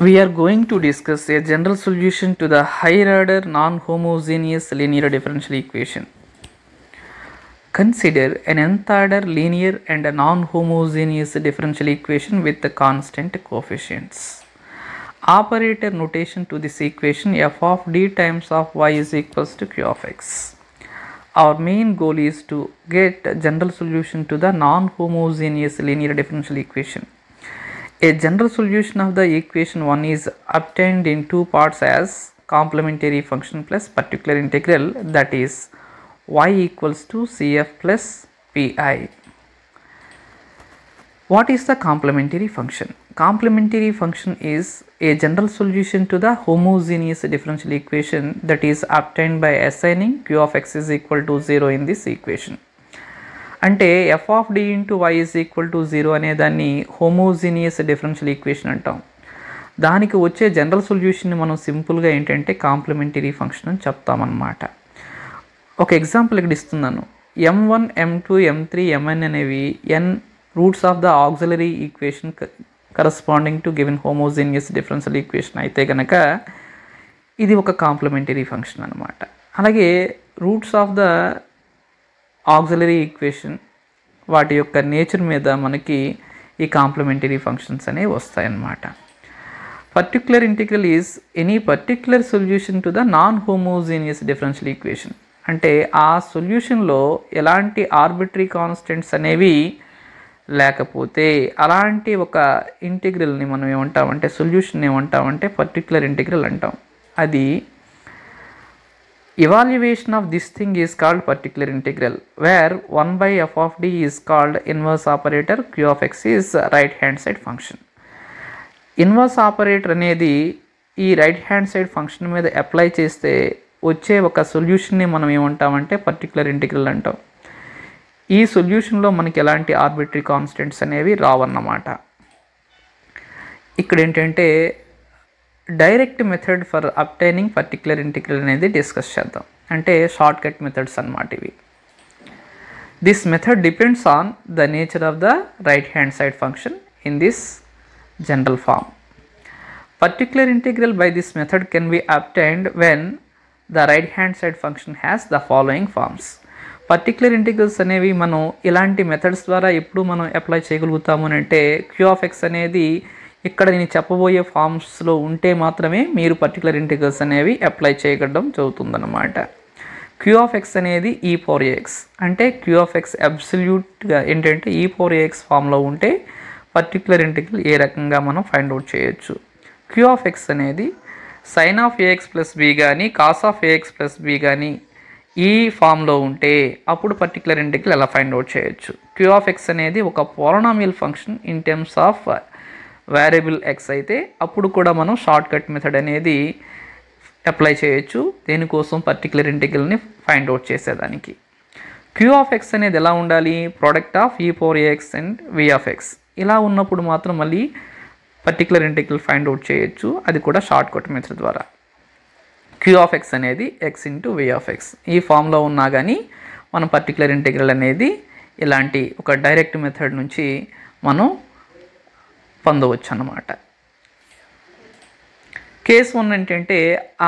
We are going to discuss a general solution to the higher order non-homogeneous linear differential equation. Consider an nth order linear and a non-homogeneous differential equation with the constant coefficients. Operator notation to this equation f of d times of y is equals to q of x. Our main goal is to get a general solution to the non-homogeneous linear differential equation. A general solution of the equation 1 is obtained in two parts as complementary function plus particular integral that is y equals to cf plus pi. What is the complementary function? Complementary function is a general solution to the homogeneous differential equation that is obtained by assigning q of x is equal to 0 in this equation. అంటే F of D into Y is equal to zero అనే దాన్ని homogeneous differential equation అంటాం దానికి వచ్చే general సొల్యూషన్ని మనం సింపుల్గా ఏంటంటే complementary function అని చెప్తామన్నమాట ఒక ఎగ్జాంపుల్ ఇక్కడ ఇస్తున్నాను M one M two M three M N అనేవి N roots of the auxiliary equation corresponding to given homogeneous differential equation అయితే కనుక ఇది ఒక కాంప్లిమెంటరీ ఫంక్షన్ అనమాట అలాగే roots of the auxiliary equation వాటి యొక్క నేచర్ మీద మనకి ఈ కాంప్లిమెంటరీ ఫంక్షన్స్ అనేవి వస్తాయన్నమాట particular integral is any particular solution to the non homogeneous differential equation అంటే ఆ సొల్యూషన్లో ఎలాంటి ఆర్బిటరీ కాన్స్టెంట్స్ అనేవి లేకపోతే అలాంటి ఒక ఇంటిగ్రల్ని మనం ఏమంటామంటే సొల్యూషన్ ఏమంటామంటే పర్టిక్యులర్ ఇంటిగ్రల్ అంటాం అది Evaluation of this thing is called particular integral where 1 by f of d is called inverse operator q of x is right hand side function. Inverse operator అనేది ఈ రైట్ హ్యాండ్ సైడ్ ఫంక్షన్ మీద apply చేస్తే వచ్చే ఒక సొల్యూషన్ని మనం ఏమంటామంటే particular integral అంటాం ఈ సొల్యూషన్లో మనకి ఎలాంటి ఆర్బిటరీ కాన్స్టెంట్స్ అనేవి రావన్నమాట ఇక్కడ ఏంటంటే direct method for obtaining particular integral అనేది డిస్కస్ చేద్దాం అంటే షార్ట్ కట్ మెథడ్స్ అనమాట ఇవి this method depends on the nature of the right hand side function in this general form particular integral by this method can be obtained when the right hand side function has the following forms particular integrals అనేవి మనం ఇలాంటి methods ద్వారా ఎప్పుడు మనం apply చేయగలుగుతాము అని అంటే q of x అనేది ఇక్కడ నేను చెప్పబోయే ఫామ్స్లో ఉంటే మాత్రమే మీరు పర్టికులర్ ఇంటిగ్రల్స్ అనేవి అప్లై చేయగడం జరుగుతుందన్నమాట క్యూ ఆఫ్ ఎక్స్ అనేది ఈ ఫోర్ ఎక్స్ అంటే క్యూ ఆఫ్ ఎక్స్ అబ్సల్యూట్గా ఏంటంటే ఈ ఫోర్ ఎక్స్ ఫామ్లో ఉంటే పర్టికులర్ ఇంటిగ్రల్ ఏ రకంగా మనం ఫైండ్ అవుట్ చేయొచ్చు క్యూ ఆఫ్ ఎక్స్ అనేది sine of a x plus b కానీ cos of a x plus b కానీ ఈ ఫామ్లో ఉంటే అప్పుడు పర్టికులర్ ఇంటిగ్రల్ ఎలా ఫైండ్ అవుట్ చేయొచ్చు క్యూ ఆఫ్ ఎక్స్ అనేది ఒక polynomial function in terms of variable x అయితే అప్పుడు కూడా మనం షార్ట్ కట్ మెథడ్ అనేది అప్లై చేయొచ్చు దేనికోసం పర్టికులర్ ఇంటిగ్రల్ని ఫైండ్ అవుట్ చేసేదానికి క్యూ ఆఫ్ ఎక్స్ అనేది ఎలా ఉండాలి product of e power x and v of x ఇలా ఉన్నప్పుడు మాత్రం మళ్ళీ పర్టికులర్ ఇంటిగ్రల్ ఫైండ్ అవుట్ చేయొచ్చు అది కూడా షార్ట్ కట్ మెథడ్ ద్వారా క్యూ ఆఫ్ ఎక్స్ అనేది x into v of x ఈ ఫామ్లో ఉన్నా కానీ మనం పర్టికులర్ ఇంటిగ్రల్ అనేది ఇలాంటి ఒక డైరెక్ట్ మెథడ్ నుంచి మనం పొందవచ్చు అన్నమాట కేస్ వన్ ఏంటంటే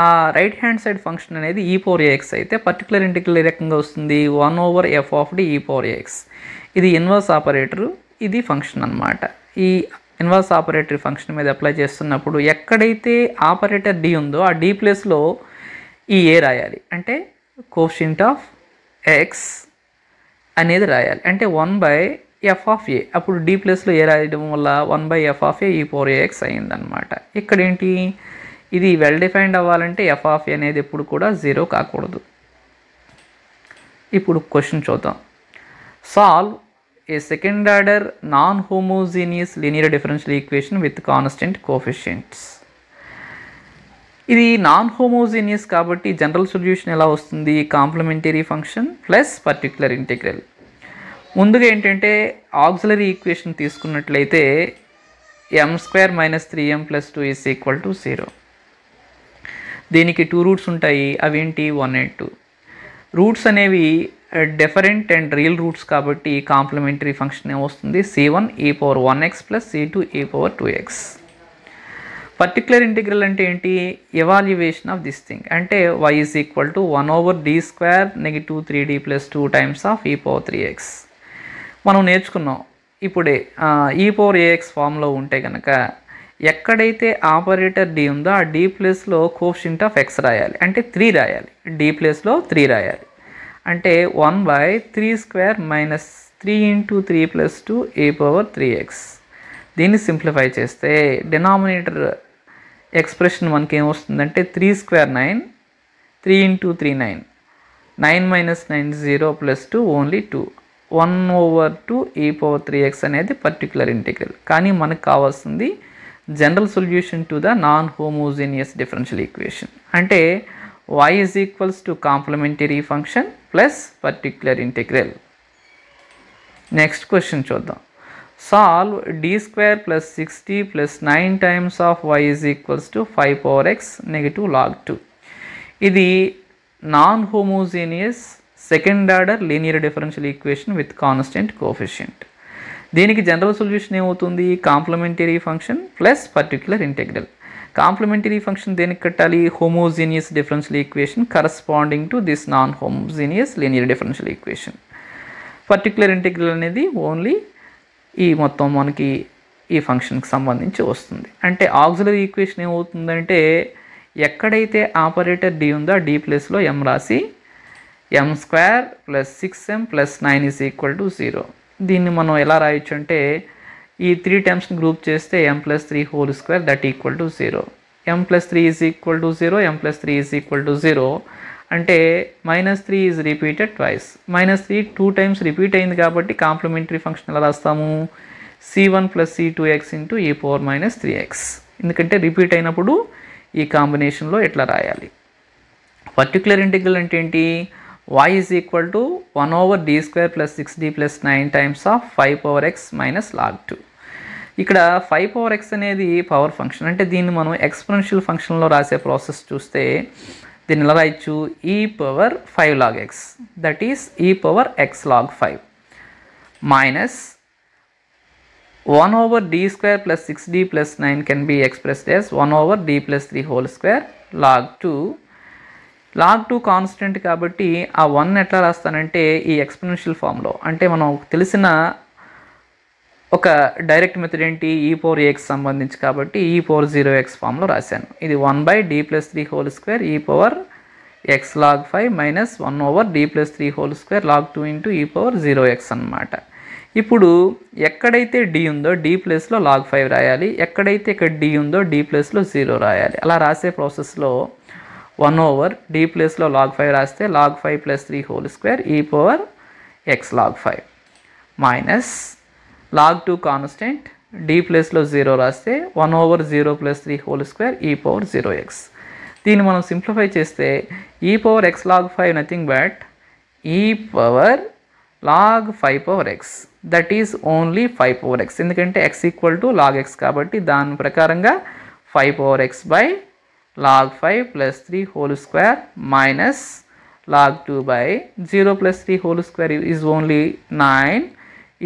ఆ రైట్ హ్యాండ్ సైడ్ ఫంక్షన్ అనేది ఈ పవర్ ఏఎక్స్ అయితే పర్టికులర్ ఇంటికల్ ఏ రకంగా వస్తుంది one over f of D e power a x ఇది ఇన్వర్స్ ఆపరేటరు ఇది ఫంక్షన్ అనమాట ఈ ఇన్వర్స్ ఆపరేటర్ ఫంక్షన్ మీద అప్లై చేస్తున్నప్పుడు ఎక్కడైతే ఆపరేటర్ డి ఉందో ఆ డి ప్లేస్లో ఈ ఏ రాయాలి అంటే కోషింట్ ఆఫ్ ఎక్స్ అనేది రాయాలి అంటే one by f of a అప్పుడు డి ప్లస్లో ఏ రాయడం వల్ల one by f of a e four a x అయిందనమాట ఇక్కడ ఏంటి ఇది వెల్ డిఫైన్డ్ అవ్వాలంటే ఎఫ్ ఆఫ్ ఏ అనేది ఎప్పుడు కూడా జీరో కాకూడదు ఇప్పుడు క్వశ్చన్ చూద్దాం solve a second order non homogeneous linear differential equation with constant coefficients ఇది నాన్ హోమోజీనియస్ కాబట్టి జనరల్ సొల్యూషన్ ఎలా వస్తుంది complementary function plus particular integral ముందుగా ఏంటంటే ఆక్సిలరీ ఈక్వేషన్ తీసుకున్నట్లయితే m square minus three m plus two is equal to zero దీనికి two roots ఉంటాయి అవేంటి వన్ అండ్ టూ రూట్స్ అనేవి డిఫరెంట్ అండ్ రియల్ రూట్స్ కాబట్టి కాంప్లిమెంటరీ ఫంక్షన్ ఏమొస్తుంది c one e power one x plus c two e power two x particular integral అంటే ఏంటి evaluation of this thing అంటే y is equal to one over D square negative three D plus two times of e power three X మనం నేర్చుకున్నాం ఇప్పుడే ఈ power AX ఫామ్లో ఉంటే కనుక ఎక్కడైతే ఆపరేటర్ డి ఉందో ఆ డి ప్లేస్లో కోఫిషింట్ ఆఫ్ ఎక్స్ రాయాలి అంటే త్రీ రాయాలి డి ప్లేస్లో త్రీ రాయాలి అంటే one by three square minus three into three plus two e power three x దీన్ని సింప్లిఫై చేస్తే డినామినేటర్ ఎక్స్ప్రెషన్ మనకి ఏమొస్తుందంటే three square nine three into three nine nine minus nine zero plus two only two one over two e power three x అనేది particular integral కానీ మనకు కావాల్సింది general solution to the non homogeneous differential equation అంటే y is equals to complementary function plus particular integral next question చూద్దాం solve D square plus sixty plus nine times of y is equals to five power x negative log two ఇది non homogeneous second order linear differential equation with constant coefficient దీనికి general solution ఏమవుతుంది complementary function plus particular integral complementary function దేనికి కట్టాలి homogeneous differential equation corresponding to this non homogeneous linear differential equation particular integral అనేది only ఈ మొత్తం మనకి ఈ ఫంక్షన్కి సంబంధించి వస్తుంది అంటే ఆక్సిలరీ ఈక్వేషన్ ఏమవుతుందంటే ఎక్కడైతే ఆపరేటర్ డి ఉందో డి ప్లేస్లో ఎం రాసి m square plus six m plus nine is equal to zero దీన్ని మనం ఎలా రాయొచ్చు అంటే ఈ త్రీ టైమ్స్ని గ్రూప్ చేస్తే m plus three whole square that equal to zero m plus three is equal to zero m plus three is equal to zero అంటే minus three is repeated twice minus three two times repeat అయింది కాబట్టి complementary function ఎలా రాస్తాము c one plus c two x into e power minus three x ఎందుకంటే repeat అయినప్పుడు ఈ కాంబినేషన్లో ఎట్లా రాయాలి పర్టికులర్ ఇంటిగ్రల్ అంటే ఏంటి y is equal to 1 over d square plus 6d plus 9 times of 5 power x minus log 2. ఇక్కడ five power x అనేది పవర్ ఫంక్షన్ అంటే దీన్ని మనం ఎక్స్పెరెన్షియల్ ఫంక్షన్లో రాసే ప్రాసెస్ చూస్తే దీన్ని ఎలా రాయొచ్చు e power five log x that is e power x log five minus one over D square plus six D plus nine can be express as one over D plus three whole square log two log two constant కాబట్టి ఆ one ఎట్లా రాస్తానంటే ఈ exponential ఫామ్లో అంటే మనం తెలిసిన ఒక direct method ఏంటి ఈ ఫోర్ ఎక్స్ సంబంధించి కాబట్టి ఈ ఫోర్ జీరో ఎక్స్ ఫామ్లో రాశాను ఇది one by D plus three whole square e power x log five minus one over D plus three whole square log two into e power zero x అనమాట ఇప్పుడు ఎక్కడైతే D ఉందో D ప్లస్లో log five రాయాలి ఎక్కడైతే ఇక్కడ D ఉందో D ప్లస్లో జీరో రాయాలి అలా రాసే ప్రాసెస్లో వన్ ఓవర్ డీ ప్లేస్లో లాగ్ ఫైవ్ రాస్తే log five plus three whole square e power x log five minus log two constant D ప్లేస్లో జీరో రాస్తే one over zero plus three whole square e power zero x దీన్ని మనం simplify చేస్తే e power x log five nothing but e power log five power x that is only five power x ఎందుకంటే x equal to log X కాబట్టి దాని ప్రకారంగా five power x by log 5 plus 3 whole square minus log 2 by 0 plus 3 whole square is only 9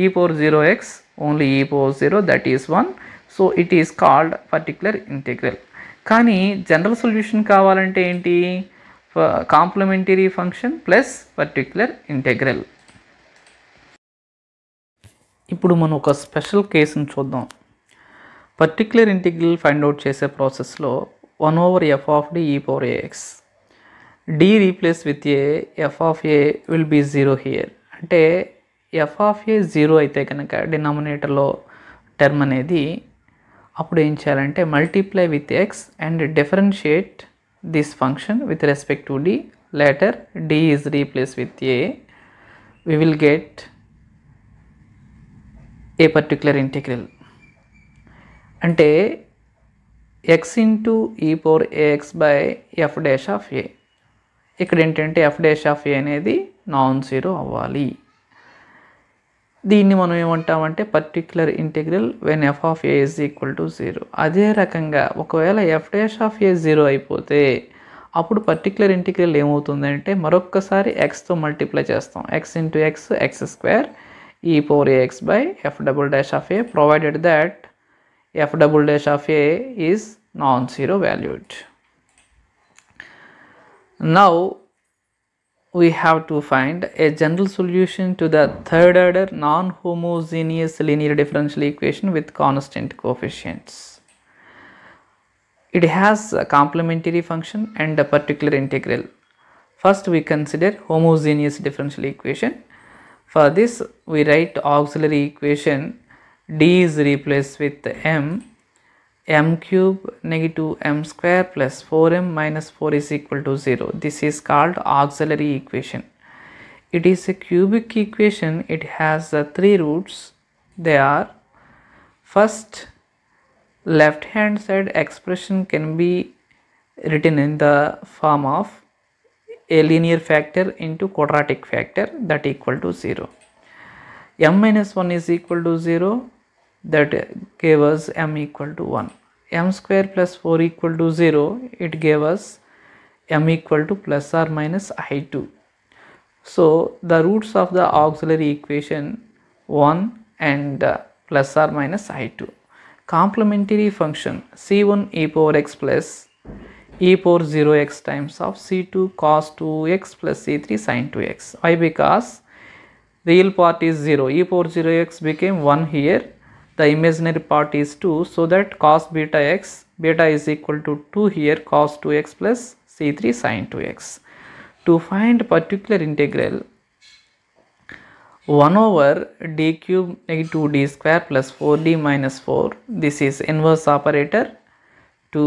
e power 0x only e power 0 that is 1 so it is called particular integral కానీ general solution కావాలంటే ఏంటి complementary function plus particular integral ఇప్పుడు మనం ఒక special కేసును చూద్దాం particular integral find out చేసే ప్రాసెస్లో one over f of D e power a x D replace with a f of a will be zero here అంటే ఎఫ్ ఆఫ్ ఏ జీరో అయితే కనుక డినామినేటర్లో టర్మ్ అనేది అప్పుడు ఏం చేయాలంటే multiply with x and differentiate this function with respect to D later D is replace with a we will get a particular integral అంటే x into e power a x by f dash of ఏ ఇక్కడ ఏంటంటే F dash of a అనేది non zero అవ్వాలి దీన్ని మనం ఏమంటామంటే particular integral when f of a is equal to zero అదే రకంగా ఒకవేళ f dash of a zero అయిపోతే అప్పుడు పర్టిక్యులర్ ఇంటిగ్రల్ ఏమవుతుందంటే మరొక్కసారి ఎక్స్తో మల్టిప్లై చేస్తాం x into x x square e power a x by f double dash of a provided that f double dash of a is non-zero valued. Now we have to find a general solution to the third order non-homogeneous linear differential equation with constant coefficients. It has a complementary function and a particular integral. First we consider homogeneous differential equation. For this we write auxiliary equation d is replaced with m m cube negative m square plus 4m minus 4 is equal to 0 this is called auxiliary equation it is a cubic equation it has the three roots they are first left hand side expression can be written in the form of a linear factor into quadratic factor that equal to 0 m minus 1 is equal to 0 that gave us m equal to 1 m square plus 4 equal to 0 it gave us m equal to plus or minus i2 so the roots of the auxiliary equation 1 and uh, plus or minus i2 complementary function c1 e power x plus e power 0x times of c2 cos 2x plus c3 sin 2x why because real part is 0 e power 0x became 1 here the imaginary part is 2 so that cos beta x beta is equal to 2 here cos 2x plus c3 sin 2x to find particular integral 1 over d cube negative d square plus 4d minus 4 this is inverse operator to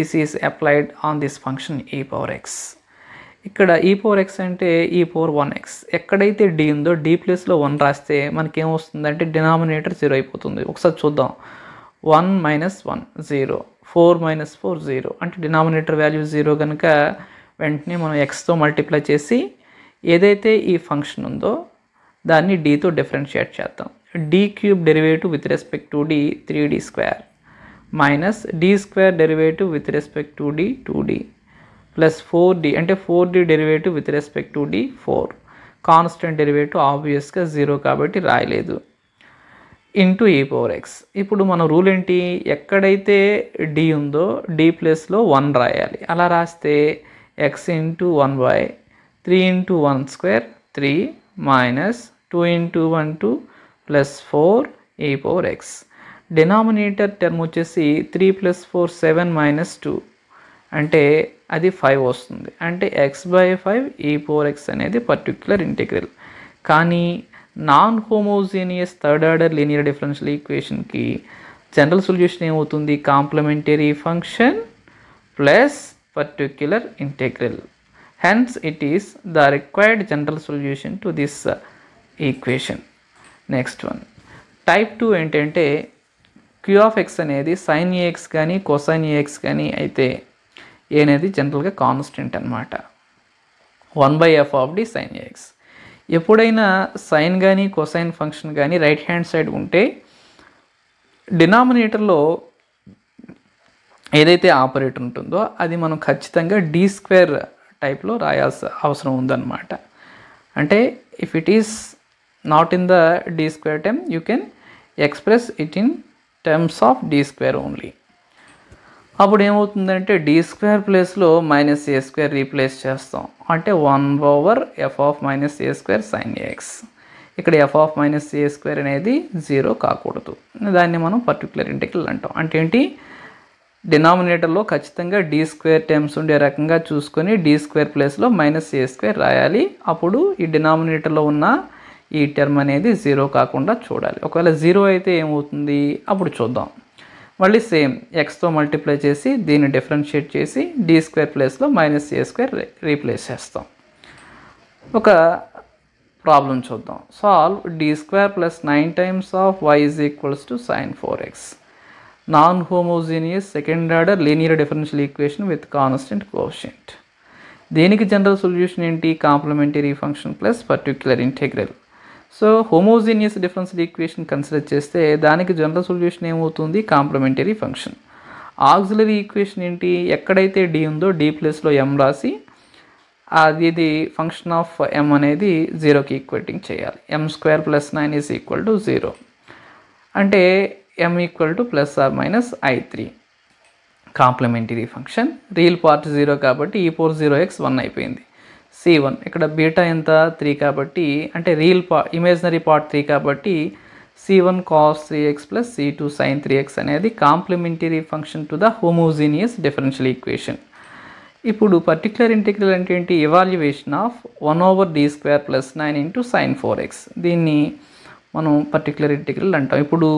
this is applied on this function e power x ఇక్కడ e power x అంటే e power one x ఎక్కడైతే D ఉందో D ప్లేస్లో one రాస్తే మనకి ఏమొస్తుందంటే denominator zero అయిపోతుంది ఒకసారి చూద్దాం one minus one zero four minus four zero అంటే డినామినేటర్ వాల్యూ జీరో కనుక వెంటనే మనం ఎక్స్తో మల్టిప్లై చేసి ఏదైతే ఈ ఫంక్షన్ ఉందో దాన్ని డితో డిఫరెన్షియేట్ చేద్దాం D cube derivative with respect to D three D square minus D square derivative with respect to D two D plus four D అంటే four D derivative with respect to D four constant derivative ఆబ్వియస్గా zero కాబట్టి రాయలేదు into e power X ఇప్పుడు మన rule ఏంటి ఎక్కడైతే D ఉందో D ప్లస్లో వన్ రాయాలి అలా రాస్తే x into one by three into one square three minus two into one two plus four e power x denominator term వచ్చేసి three plus four seven minus two అంటే అది ఫైవ్ వస్తుంది అంటే x by five e four x అనేది particular integral కానీ non homogeneous third order linear differential ఈక్వేషన్కి general solution ఏమవుతుంది complementary function plus particular integral hence it is the required general solution to this equation next one type two ఏంటంటే q of x అనేది sine a x కానీ cosine a x కానీ అయితే a అనేది జనరల్గా constant అనమాట one by f of D sine x ఎప్పుడైనా sine కానీ కొసైన్ ఫంక్షన్ కానీ రైట్ హ్యాండ్ సైడ్ ఉంటే డినామినేటర్లో ఏదైతే ఆపరేటర్ ఉంటుందో అది మనం ఖచ్చితంగా డీ స్క్వేర్ టైప్లో రాయాల్సిన అవసరం ఉందన్నమాట అంటే if it is not in the D square term you can express it in terms of D square only అప్పుడు ఏమవుతుందంటే డీ స్క్వేర్ ప్లేస్లో మైనస్ ఏ స్క్వేర్ రీప్లేస్ చేస్తాం అంటే one over f of minus a square sine x ఇక్కడ f of minus a square అనేది zero కాకూడదు దాన్ని మనం పర్టికులర్ ఇంటికి అంటాం అంటే ఏంటి డినామినేటర్లో ఖచ్చితంగా డీ స్క్వేర్ టర్మ్స్ ఉండే రకంగా చూసుకొని డీ స్క్వేర్ ప్లేస్లో మైనస్ ఏ స్క్వేర్ రాయాలి అప్పుడు ఈ డినామినేటర్లో ఉన్న ఈ టర్మ్ అనేది జీరో కాకుండా చూడాలి ఒకవేళ జీరో అయితే ఏమవుతుంది అప్పుడు చూద్దాం మళ్ళీ సేమ్ ఎక్స్తో మల్టిప్లై చేసి దీన్ని డిఫరెన్షియేట్ చేసి డీ స్క్వేర్ ప్లేస్లో మైనస్ ఏ స్క్వేర్ రీప్లేస్ చేస్తాం ఒక ప్రాబ్లం చూద్దాం solve D square plus nine times of y is equals to sine four x non homogeneous second order linear differential equation with constant coefficient దీనికి general solution ఏంటి complementary function plus particular integral so homogeneous differential equation consider చేస్తే దానికి general solution ఏమవుతుంది complementary function auxiliary equation ఏంటి ఎక్కడైతే D ఉందో D ప్లస్లో ఎం రాసి అది ఇది ఫంక్షన్ ఆఫ్ ఎం అనేది జీరోకి ఈక్వేటింగ్ చేయాలి m square plus nine is equal to zero అంటే m equal to plus or minus i three complementary function real part zero కాబట్టి e four zero x one అయిపోయింది సి వన్ ఇక్కడ beta ఎంత three కాబట్టి అంటే real పా imaginary part three కాబట్టి c one cos three x plus c two sine three x అనేది complementary function to the homogeneous differential equation ఇప్పుడు particular integral అంటే ఏంటి evaluation of one over D square plus nine into sine four x దీన్ని మనం particular integral అంటాం ఇప్పుడు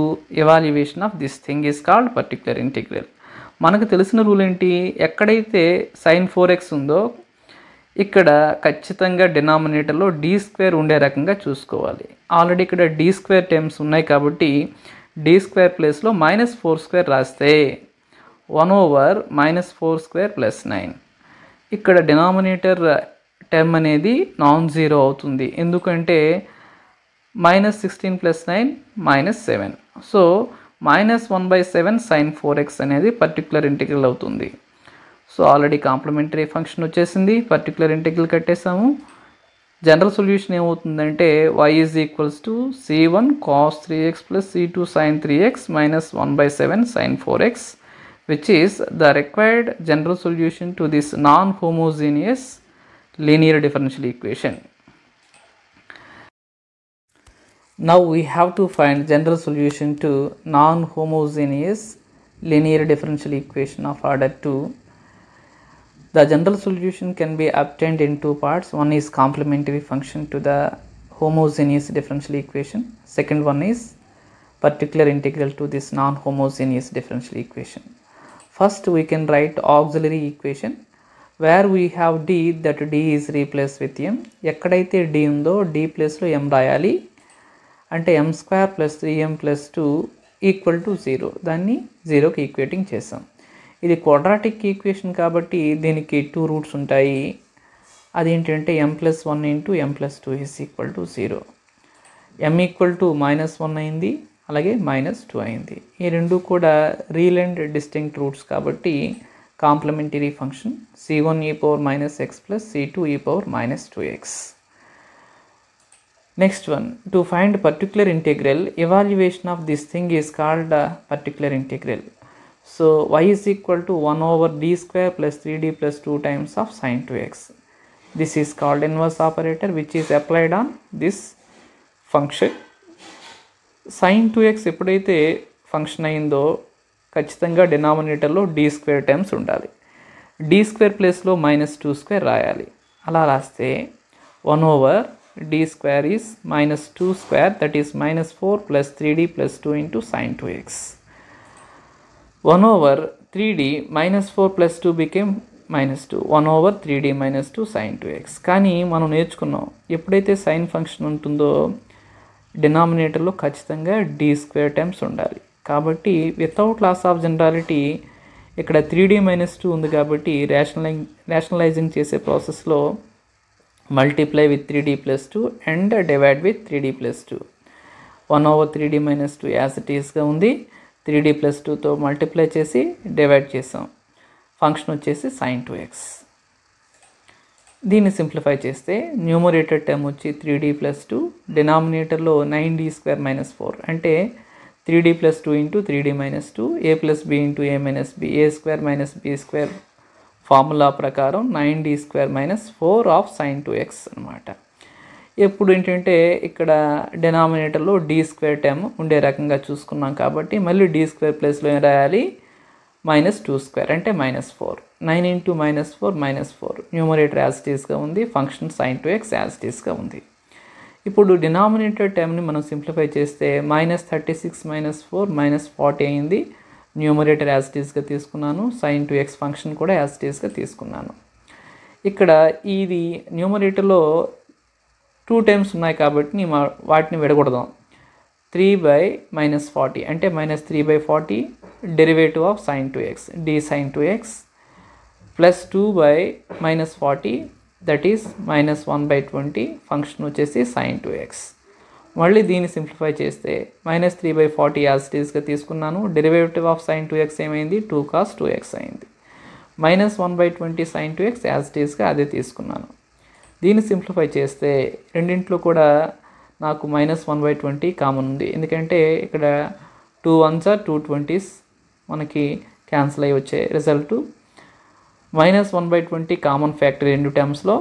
evaluation of this thing is called particular integral మనకు తెలిసిన rule ఏంటి ఎక్కడైతే సైన్ ఫోర్ ఎక్స్ ఉందో ఇక్కడ ఖచ్చితంగా డినామినేటర్లో డీ స్క్వేర్ ఉండే రకంగా చూసుకోవాలి ఆల్రెడీ ఇక్కడ డీ స్క్వేర్ టర్మ్స్ ఉన్నాయి కాబట్టి డీ స్క్వేర్ ప్లేస్లో మైనస్ ఫోర్ స్క్వేర్ రాస్తే one over minus four square plus nine ఇక్కడ డినామినేటర్ టర్మ్ అనేది నాన్ జీరో అవుతుంది ఎందుకంటే minus sixteen plus nine minus seven so minus one by seven sine four x అనేది particular integral అవుతుంది so already complementary function వచ్చేసింది particular integral కట్టేసాము general solution ఏమవుతుందంటే y is equals to c one cos three x plus c two sine three X minus one by seven sine four x which is the required general solution to this non homogeneous linear differential equation now we have to find general solution to non homogeneous linear differential equation of order two The general solution can be obtained in two parts. One is complementary function to the homogeneous differential equation. Second one is particular integral to this non-homogeneous differential equation. First we can write auxiliary equation where we have d that d is replaced with m. ఎక్కడైతే d ఉందో d ప్లస్లో m రాయాలి అంటే m square plus three m plus two equal to zero. Zero zero జీరోకి equating చేసాం ఇది quadratic equation కాబట్టి దీనికి టూ రూట్స్ ఉంటాయి అదేంటంటే m plus one into m plus two is equal to zero m equal to minus one అయింది అలాగే minus two అయింది ఈ రెండు కూడా రియల్ అండ్ డిస్టింక్ట్ రూట్స్ కాబట్టి complementary function c one e power minus x plus c two e power minus two x next one to find particular integral evaluation of this thing is called particular integral so So equal to one over 1 square plus three plus plus two times of sine sine x this is called inverse operator which is applied on this function sine two x ఎప్పుడైతే function అయిందో ఖచ్చితంగా డినామినేటర్లో D square times ఉండాలి D square ప్లేస్లో minus two square రాయాలి అలా రాస్తే one over D square is minus two square that is minus four plus three D plus two into sine two x one over three D minus four plus two became minus two one over three D minus two sine two x కానీ మనం నేర్చుకున్నాం ఎప్పుడైతే sine function ఉంటుందో డినామినేటర్లో ఖచ్చితంగా D square times ఉండాలి కాబట్టి without loss of generality ఇక్కడ three D minus two ఉంది కాబట్టి రేషనలై రేషనలైజింగ్ చేసే ప్రాసెస్లో multiply with three D plus two and divide with three D plus two one over three D minus two as it ఈస్గా ఉంది త్రీ డీ ప్లస్ టూతో multiply చేసి డివైడ్ చేసాం ఫంక్షన్ వచ్చేసి సైన్ టూ ఎక్స్ దీన్ని simplify చేస్తే numerator term వచ్చి three D plus two డినామినేటర్లో nine D square minus four అంటే three D plus two into three D minus two a plus B into A minus b a square minus B square formula ప్రకారం nine D square minus four of sine two x అనమాట ఎప్పుడు ఏంటంటే ఇక్కడ డెనామినేటర్లో D square term ఉండే రకంగా చూసుకున్నాం కాబట్టి మళ్ళీ డీ స్క్వేర్ ప్లేస్లో ఏం రాయాలి మైనస్ టూ స్క్వేర్ అంటే minus four nine into minus four minus four numerator యాజిటీస్గా ఉంది ఫంక్షన్ సైన్ టు ఎక్స్ యాజిటీస్గా ఉంది ఇప్పుడు డినామినేటర్ టర్మ్ని మనం సింప్లిఫై చేస్తే minus thirty six minus four minus forty అయింది న్యూమరేటర్ యాజిటీస్గా తీసుకున్నాను సైన్ టు ఎక్స్ ఫంక్షన్ కూడా యాజిటీస్గా తీసుకున్నాను ఇక్కడ ఇది న్యూమరేటర్లో టూ టైమ్స్ ఉన్నాయి కాబట్టి వాటిని విడగొడదాం త్రీ బై మైనస్ ఫార్టీ అంటే minus three by forty derivative of sine two x D sine two x plus two by minus forty that is minus one by twenty function వచ్చేసి sine two x మళ్ళీ దీన్ని simplify చేస్తే minus three by forty as టీస్గా తీసుకున్నాను derivative of sine two x ఏమైంది two cos two x అయింది minus one by twenty sine two x as అదే తీసుకున్నాను దీన్ని సింప్లిఫై చేస్తే రెండింట్లో కూడా నాకు minus one by twenty common ఉంది ఎందుకంటే ఇక్కడ two ones or two twenties మనకి క్యాన్సిల్ అయ్యి వచ్చే result minus one by twenty common factor రెండు టర్మ్స్లో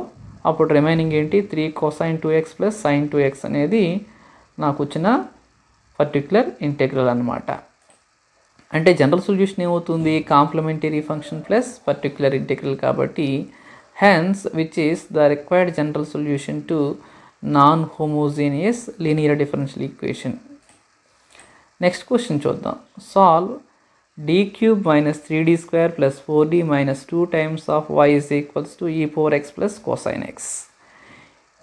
అప్పుడు రిమైనింగ్ ఏంటి three cosine two x plus sine two x అనేది నాకు వచ్చిన పర్టిక్యులర్ ఇంటెగ్రల్ అనమాట అంటే జనరల్ సొల్యూషన్ ఏమవుతుంది complementary function plus particular integral కాబట్టి hence which is the required general solution to non-homogeneous linear differential equation. Next question chodda. Solve d cube minus 3d square plus 4d minus 2 times of y is equals to e power x plus cosine x.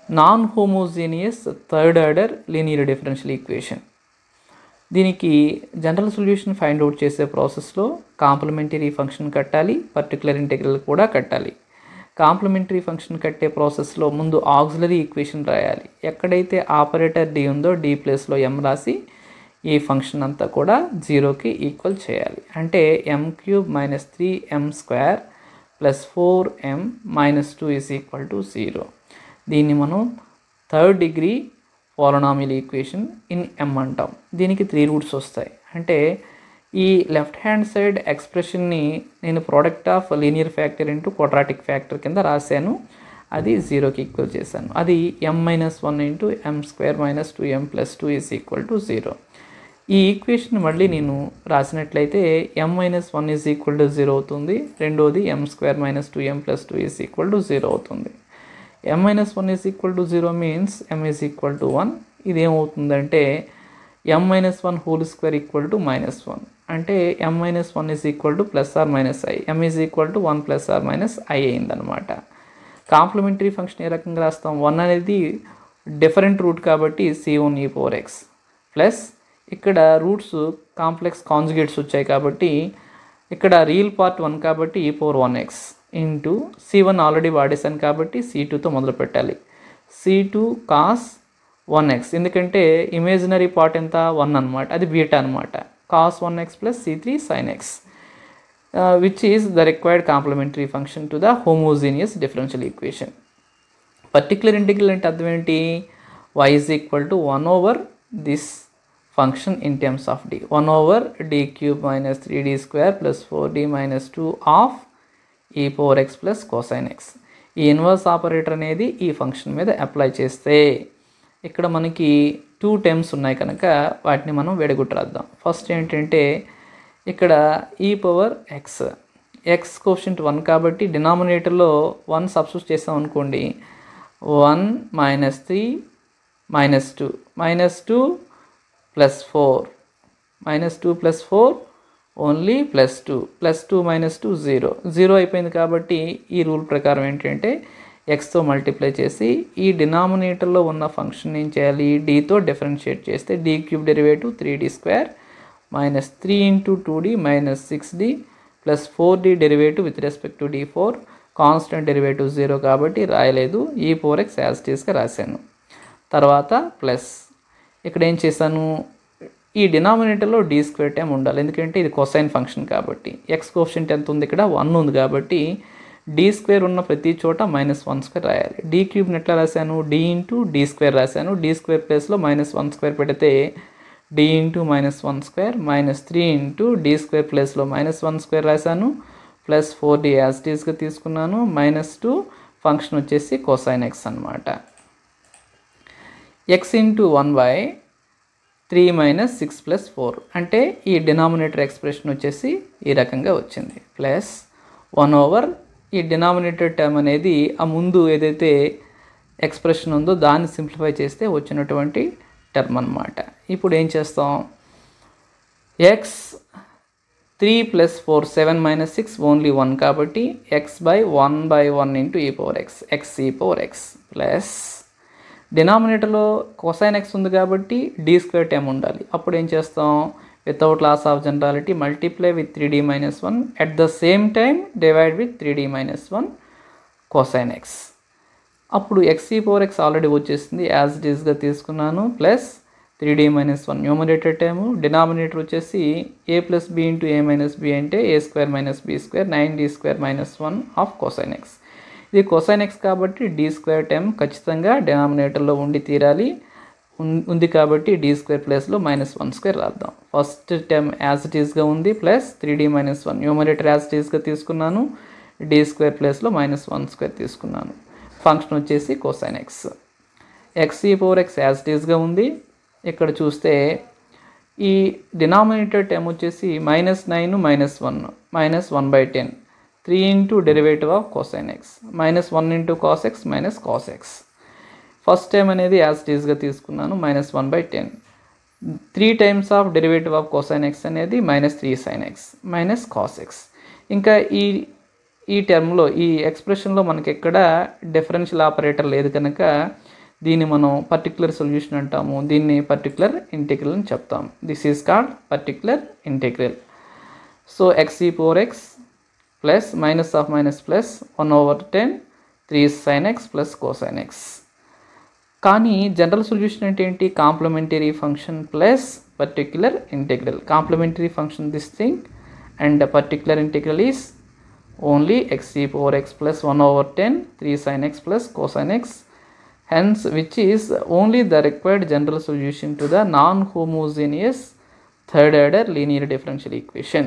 Non-homogeneous third order linear differential equation. దీనికి general solution find out చేసే ప్రాసెస్లో complementary function కట్టాలి particular integral కూడా కట్టాలి complementary function కట్టే ప్రాసెస్లో ముందు auxiliary equation రాయాలి ఎక్కడైతే ఆపరేటర్ డి ఉందో డి ప్లేస్లో ఎం రాసి ఈ ఫంక్షన్ అంతా కూడా జీరోకి ఈక్వల్ చేయాలి అంటే m cube minus three m square plus four m minus two is equal to zero దీన్ని మనం third degree polynomial equation in m అంటాం దీనికి త్రీ రూట్స్ వస్తాయి అంటే ఈ లెఫ్ట్ హ్యాండ్ సైడ్ ఎక్స్ప్రెషన్ని నేను product of linear factor into quadratic factor కింద రాశాను అది జీరోకి ఈక్వల్ చేశాను అది m minus one into m square minus two m plus two is equal to zero ఈ ఈక్వేషన్ మళ్ళీ నేను రాసినట్లయితే m minus one is equal to zero అవుతుంది రెండోది m square minus two m plus two is equal to zero అవుతుంది m minus one is equal to zero means m is equal to one ఇదేమవుతుందంటే m minus one whole square equal to minus one అంటే m minus one is equal to plus or minus i m is equal to one plus or minus i అయిందనమాట complementary function ఏ రకంగా రాస్తాం one అనేది different root కాబట్టి c one e four X plus ఇక్కడ roots complex conjugates వచ్చాయి కాబట్టి ఇక్కడ రియల్ పార్ట్ వన్ కాబట్టి e four one x into c one already వాడేశాను కాబట్టి సి టూతో మొదలు పెట్టాలి c two cos one x ఎందుకంటే ఇమేజినరీ పార్ట్ ఎంత వన్ అనమాట అది బీటా అనమాట cos 1x plus c3 sin x uh, which is the required complementary function to the homogeneous differential equation. Particular integral at advantage y is equal to 1 over this function in terms of d 1 over d cube minus 3d square plus 4d minus 2 of e power x plus cosine x ఈ inverse operator అనేది ఈ function మీద apply చేస్తే ఇక్కడ మనకి two times ఉన్నాయి కనుక వాటిని మనం వెడగుట్టు రాద్దాం ఫస్ట్ ఏంటంటే ఇక్కడ e power x x coefficient one కాబట్టి డినామినేటర్లో వన్ సబ్స్టిట్యూట్ చేస్తాం అనుకోండి one minus three minus two minus two plus four minus two plus four only plus two plus two minus two zero zero అయిపోయింది కాబట్టి ఈ rule ప్రకారం ఏంటంటే ఎక్స్తో multiply చేసి ఈ డినామినేటర్లో ఉన్న ఫంక్షన్ ఏం చేయాలి డితో డిఫరెన్షియేట్ చేస్తే D cube derivative three D square minus three into two D minus six D plus four D derivative with respect to D four constant derivative zero కాబట్టి రాయలేదు ఈ ఫోర్ ఎక్స్ యాజిటీస్గా రాశాను తర్వాత ప్లస్ ఇక్కడ ఏం చేశాను ఈ డినామినేటర్లో డీ స్క్వేర్ టైం ఉండాలి ఎందుకంటే ఇది కొసైన్ ఫంక్షన్ కాబట్టి ఎక్స్ కోషన్ ఎంత ఉంది ఇక్కడ వన్ ఉంది కాబట్టి డీ స్క్వేర్ ఉన్న ప్రతి చోట మైనస్ వన్ స్క్వేర్ రాయాలి డీ క్యూబ్ ఎట్లా రాశాను డీ ఇంటూ డీ స్క్వేర్ రాశాను డీ స్క్వేర్ ప్లేస్లో మైనస్ వన్ స్క్వేర్ పెడితే D into minus one square minus three into D square ప్లేస్లో మైనస్ వన్ స్క్వేర్ రాశాను ప్లస్ ఫోర్ డీ యాజ్ డీస్గా తీసుకున్నాను మైనస్ టూ ఫంక్షన్ వచ్చేసి కోసైన్ ఎక్స్ అనమాట x into one by three minus six plus four అంటే ఈ denominator expression వచ్చేసి ఈ రకంగా వచ్చింది ప్లస్ వన్ ఓవర్ ఈ డినామినేటెడ్ టర్మ్ అనేది ఆ ముందు ఏదైతే ఎక్స్ప్రెషన్ ఉందో దాన్ని సింప్లిఫై చేస్తే వచ్చినటువంటి టర్మ్ అనమాట ఇప్పుడు ఏం చేస్తాం x three plus four seven minus six only one కాబట్టి x by one by one into e power x X ఈ పవర్ ఎక్స్ ప్లస్ డినామినేటర్లో కొసైన్ ఎక్స్ ఉంది కాబట్టి డీ స్క్వేర్ టైం ఉండాలి అప్పుడు ఏం చేస్తాం without loss of generality of with three D minus one at the same time divide with three D minus one cosine x అప్పుడు x e four x already వచ్చేసింది as it ఈస్గా తీసుకున్నాను plus three D minus one numerator time denominator వచ్చేసి A plus B into A minus B అంటే A square minus B square nine D square minus one of cosine X ఇది cosine X కాబట్టి D square time ఖచ్చితంగా డినామినేటర్లో ఉండి తీరాలి ఉంది కాబట్టి డీ స్క్వేర్ ప్లస్లో మైనస్ వన్ స్క్వేర్ రాద్దాం ఫస్ట్ టర్మ్ యాజ్ ఇట్ ఈస్గా ఉంది plus three D minus one numerator as it ఈస్గా తీసుకున్నాను డీ స్క్వేర్ ప్లస్లో మైనస్ వన్ స్క్వేర్ తీసుకున్నాను ఫంక్షన్ వచ్చేసి కోసైన్ ఎక్స్ ఎక్స్ ఈ పవర్ ఎక్స్ యాజ్ ఇట్ ఈస్గా ఉంది ఇక్కడ చూస్తే ఈ డినామినేటర్ టర్మ్ వచ్చేసి minus nine minus one minus one by ten three into derivative of cosine X minus one into cos X minus cos X first time అనేది as టీజ్గా తీసుకున్నాను minus one by ten three times of derivative of cosine X అనేది minus three sine X minus cos X ఇంకా ఈ ఈ టర్మ్లో ఈ ఎక్స్ప్రెషన్లో మనకి ఎక్కడ డిఫరెన్షియల్ ఆపరేటర్ లేదు కనుక దీన్ని మనం పర్టికులర్ సొల్యూషన్ అంటాము దీన్ని పర్టికులర్ ఇంటిగ్రల్ అని చెప్తాం this is called particular integral so X E four X plus minus of minus plus one over ten three sine X plus cosine X కానీ జనరల్ సొల్యూషన్ అంటే ఏంటి complementary function plus particular integral complementary function this thing and particular integral is only X E over X plus one over ten three sine X plus cosine X hence which is only the required general solution to the non-homogeneous third order linear differential equation.